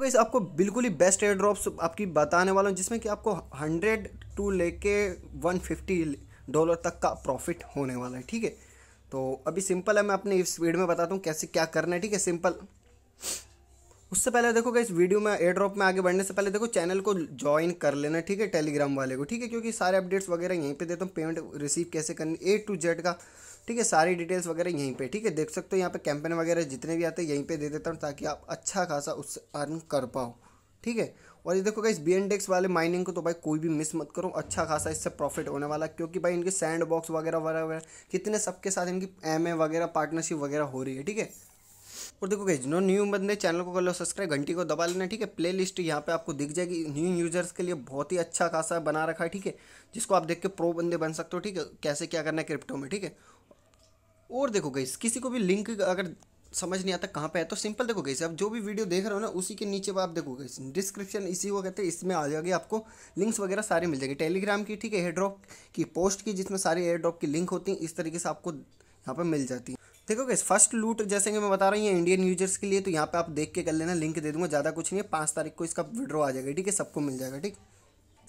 guys आपको बिल्कुल ही best air drops आपकी बताने वाला हूँ जिसमें कि आपको हंड्रेड टू लेके वन फिफ्टी डॉलर तक का प्रॉफिट होने वाला है ठीक है तो अभी सिंपल है मैं अपने इस स्पीड में बताता हूँ कैसे क्या करना है ठीक है सिंपल उससे पहले देखो इस वीडियो में एयर ड्रॉप में आगे बढ़ने से पहले देखो चैनल को ज्वाइन कर लेना ठीक है टेलीग्राम वाले को ठीक है क्योंकि सारे अपडेट्स वगैरह यहीं पे देता हूँ पेमेंट रिसीव कैसे करनी ए टू जेड का ठीक है सारी डिटेल्स वगैरह यहीं पे ठीक है देख सकते हो यहाँ पे कैंपेन वगैरह जितने भी आते हैं यहीं पे दे देता हूँ ताकि आप अच्छा खासा उससे अर्न कर पाओ ठीक है और ये देखो इस बी इंडेक्स वाले माइनिंग को तो भाई कोई भी मिस मत करो अच्छा खासा इससे प्रॉफिट होने वाला क्योंकि भाई इनके सैंड बॉक्स वगैरह वगैरह कितने सबके साथ इनकी एम वगैरह पार्टनरशिप वगैरह हो रही है ठीक है और देखो गई नो न्यू बंदे चैनल को कर लो सब्सक्राइब घंटी को दबा लेना ठीक है प्ले लिस्ट यहाँ पे आपको दिख जाएगी न्यू यूजर्स के लिए बहुत ही अच्छा खासा बना रखा है ठीक है जिसको आप देख के प्रो बंदे बन सकते हो ठीक है कैसे क्या करना है क्रिप्टो में ठीक है और देखो गई किसी को भी लिंक अगर समझ नहीं आता कहाँ पे है तो सिंपल देखो गई आप जो भी वीडियो देख रहे हो ना उसी के नीचे आप देखोगे डिस्क्रिप्शन इसी को कहते हैं इसमें आ जाएगी आपको लिंक्स वगैरह सारे मिल जाएंगे टेलीग्राम की ठीक है एयर ड्रॉप की पोस्ट की जिसमें सारी एयर ड्रॉप की लिंक होती है इस तरीके से आपको यहाँ पर मिल जाती है देखो गैस फर्स्ट लूट जैसे कि मैं बता रही हूँ इंडियन यूजर्स के लिए तो यहाँ पे आप देख के कर लेना लिंक दे दूंगा ज़्यादा कुछ नहीं है पाँच तारीख को इसका विड्रॉ आ जाएगा ठीक है सबको मिल जाएगा ठीक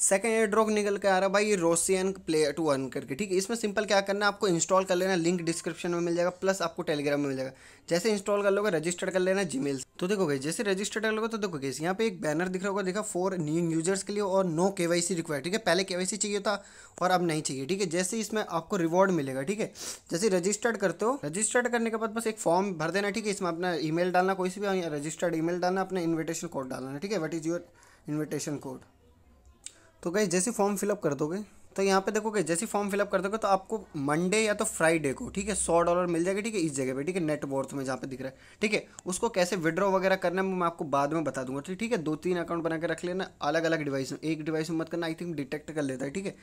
सेकंड एयर ड्रॉप निकल के आ रहा है भाई रोसियन प्ले टू अर्न करके ठीक है इसमें सिंपल क्या करना है आपको इंस्टॉल कर लेना लिंक डिस्क्रिप्शन में मिल जाएगा प्लस आपको टेलीग्राम में मिल जाएगा जैसे इंस्टॉल कर लोगे रजिस्टर कर लेना मेल तो देखो गई जैसे रजिस्टर कर लोगे तो देखो गई यहाँ पे एक बैनर दिख रहा होगा देखा फॉर न्यू यूजर्स के लिए और नो के वाई सी रिक्वायर ठीक है पहले के वाई सी चाहिए था और अब नहीं चाहिए ठीक है जैसे इसमें आपको रिवॉर्ड मिलेगा ठीक है जैसे रजिस्टर्ड करते हो रजिस्टर्ड करने के बाद बस एक फॉर्म भर देना ठीक है इसमें अपना ई डालना कोई सी भी रजिस्टर्ड हाँ, ई डालना अपना इन्विटेशन कोड डालना ठीक है what is your invitation code तो गई जैसे फॉर्म फिलअप कर दोगे तो यहाँ पे देखोगे जैसे फॉर्म फिलअप कर दोगे तो आपको मंडे या तो फ्राइडे को ठीक है सौ डॉलर मिल जाएगा ठीक है इस जगह पे ठीक है नेटवर्थ में जहाँ पे दिख रहा है ठीक है उसको कैसे विड्रॉ वगैरह करना है मैं आपको बाद में बता दूंगा ठीक तो ठीक है दो तीन अकाउंट बना के रख लेना अलग अलग डिवाइस में एक डिवाइस में मत करना आई थिंक डिटेक्ट कर लेता है ठीक है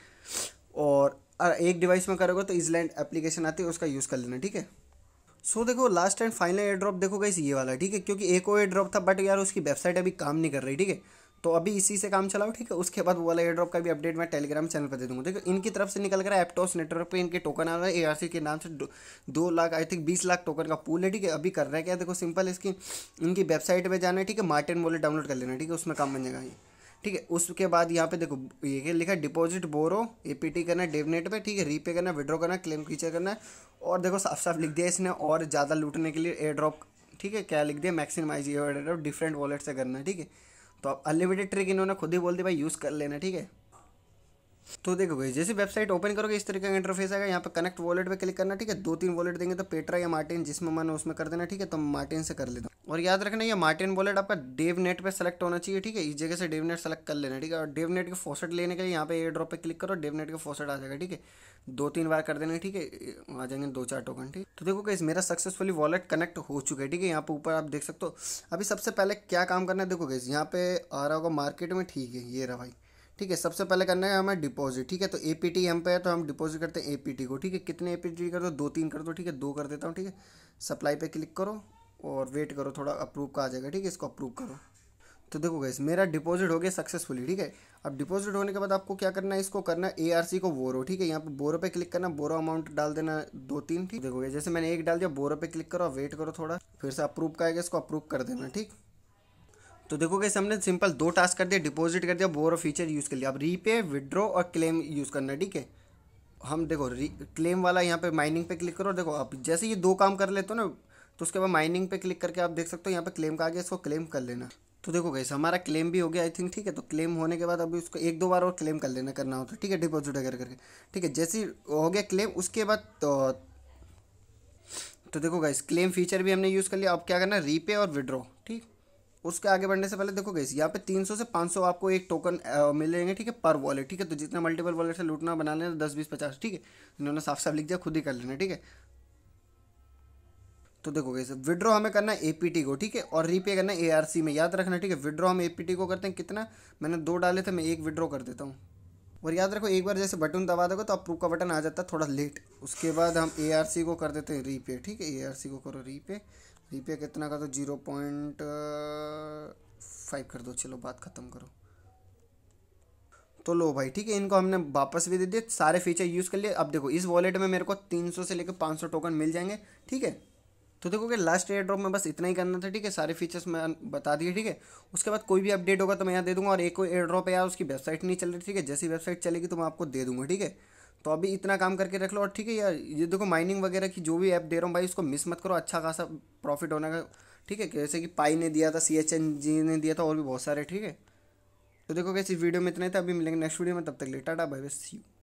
और एक डिवाइस में करोगे तो इजलैंड एप्लीकेशन आती है उसका यूज़ कर लेना ठीक है सो so, देखो last and final air drop देखो गई ये वाला ठीक है क्योंकि एक और एयर ड्रॉप था बट यार उसकी वेबसाइट अभी काम नहीं कर रही ठीक है तो अभी इसी से काम चलाओ ठीक है उसके बाद वो वाला एयर ड्रॉप का भी अपडेट मैं टेलीग्राम चैनल पर दे दूँगा देखो इनकी तरफ से निकल कर एप्टॉस नेटवर्क पे इनके टोकन आ रहा है एआरसी के नाम से दो, लाख आई थिंक बीस लाख टोकन का पूल है ठीक है अभी कर रहे हैं क्या देखो सिंपल इसकी इनकी वेबसाइट पर जाना है ठीक है मार्टिन वॉलेट डाउनलोड कर लेना ठीक है उसमें काम बन जाएगा ये ठीक है उसके बाद यहाँ पे देखो ये लिखा है डिपॉजिट बोरो एपीटी करना है डेवनेट पे ठीक है रीपे करना है करना है क्लेम फीचर करना है और देखो साफ साफ लिख दिया इसने और ज़्यादा लूटने के लिए एयर ड्रॉप ठीक है क्या लिख दिया maximise air drop different wallet से करना है ठीक है तो अब अनलिमिटेड ट्रिक इन्होंने खुद ही बोल दी भाई यूज़ कर लेना ठीक है तो देखो भाई जैसे वेबसाइट ओपन करोगे इस तरीके का इंटरफेस आएगा यहाँ पे कनेक्ट वॉलेट पे क्लिक करना ठीक है दो तीन वॉलेट देंगे तो पेट्रा या मार्टिन जिसमें मन उसमें कर देना ठीक है तो मार्टिन से कर लेता हूँ और याद रखना ये मार्टिन वॉलेट आपका डेव नेट पर सेलेक्ट होना चाहिए ठीक है इस जगह से डेव नेट सेलेक्ट कर लेना ठीक है और डेव नेट के फोसेट लेने के लिए यहाँ पे एयर ड्रॉप पे क्लिक करो डेव नेट के फोसेट आ जाएगा ठीक है दो तीन बार कर देना ठीक है आ जाएंगे दो चार टोकन ठीक तो देखो कैसे मेरा सक्सेसफुली वॉलेट कनेक्ट हो चुका है ठीक है यहाँ पर ऊपर आप देख सकते हो अभी सबसे पहले क्या काम करना है देखो कैसे यहाँ पे आ रहा होगा मार्केट में ठीक है ये रहा भाई ठीक है सबसे पहले करना है हमें डिपॉजिट ठीक है तो टी हम पे है तो हम डिपॉजिट करते हैं टी को ठीक है कितने टी कर दो दो तीन कर दो ठीक है दो कर देता हूँ ठीक है सप्लाई पे क्लिक करो और वेट करो थोड़ा अप्रूव का आ जाएगा ठीक है इसको अप्रूव करो तो देखो गैस मेरा डिपॉजिट हो गया सक्सेसफुली ठीक है अब डिपॉजिट होने के बाद आपको क्या करना है इसको करना आर सी को बोरो ठीक है यहाँ पे बोरो पे क्लिक करना बोरो अमाउंट डाल देना दो तीन ठीक देखो जैसे मैंने एक डाल दिया बोरो पे क्लिक करो वेट करो थोड़ा फिर से अप्रूव का आएगा इसको अप्रूव कर देना ठीक तो देखो कैसे हमने सिंपल दो टास्क कर दिया डिपॉजिट कर दिया बोरो फीचर यूज़ कर लिया अब रीपे विड्रॉ और क्लेम यूज़ करना ठीक है हम देखो क्लेम वाला यहाँ पे माइनिंग पे क्लिक करो देखो आप जैसे ये दो काम कर लेते हो ना तो उसके बाद माइनिंग पे क्लिक करके आप देख सकते हो यहाँ पे क्लेम का आ गया इसको क्लेम कर लेना तो देखो कैसे हमारा क्लेम भी हो गया आई थिंक ठीक है तो क्लेम होने के बाद अभी उसको एक दो बार और क्लेम कर लेना करना होता है ठीक है डिपॉजिट वगैरह करके ठीक है जैसे हो गया क्लेम उसके बाद तो तो देखो गाइस क्लेम फीचर भी हमने यूज़ कर लिया अब क्या करना रीपे और विड्रॉ ठीक उसके आगे बढ़ने से पहले देखो गई यहाँ पे 300 से 500 आपको एक टोकन मिलेंगे ठीक है पर वॉलेट ठीक है तो जितना मल्टीपल वॉलेट से लूटना बना लेना तो दस बीस पचास ठीक है इन्होंने साफ साफ लिख दिया खुद ही कर लेना ठीक है तो देखो गई विड्रॉ हमें करना है एपीटी को ठीक है और रीपे करना है ए में याद रखना ठीक है विड्रॉ हम एपीटी को करते हैं कितना मैंने दो डाले थे मैं एक विड्रॉ कर देता हूँ और याद रखो एक बार जैसे बटन दबा दोगे तो अप्रूव का बटन आ जाता है थोड़ा लेट उसके बाद हम ए को कर देते हैं रीपे ठीक है ए को करो रीपे रीपे कितना का तो जीरो पॉइंट फाइव कर दो चलो बात ख़त्म करो तो लो भाई ठीक है इनको हमने वापस भी दे दिए सारे फीचर यूज़ कर लिए अब देखो इस वॉलेट में मेरे को सौ से लेकर सौ टोकन मिल जाएंगे ठीक है तो देखोगे लास्ट एयर ड्रॉप में बस इतना ही करना था ठीक है सारे फीचर्स मैं बता दिए ठीक है उसके बाद कोई भी अपडेट होगा तो मैं यहाँ दे दूंगा और एक एयर ड्रॉप है यार उसकी वेबसाइट नहीं चल रही ठीक है जैसी वेबसाइट चलेगी तो मैं आपको दे दूंगा ठीक है तो अभी इतना काम करके रख लो और ठीक है यार ये देखो माइनिंग वगैरह की जो भी ऐप दे रहा हूँ भाई उसको मिस मत करो अच्छा खासा प्रॉफिट होने का ठीक है जैसे कि पाई ने दिया था सी एच एन जी ने दिया था और भी बहुत सारे ठीक है तो देखो कैसे वीडियो में इतना था अभी मिलेंगे नेक्स्ट वीडियो में तब तक ले tata bye bye see you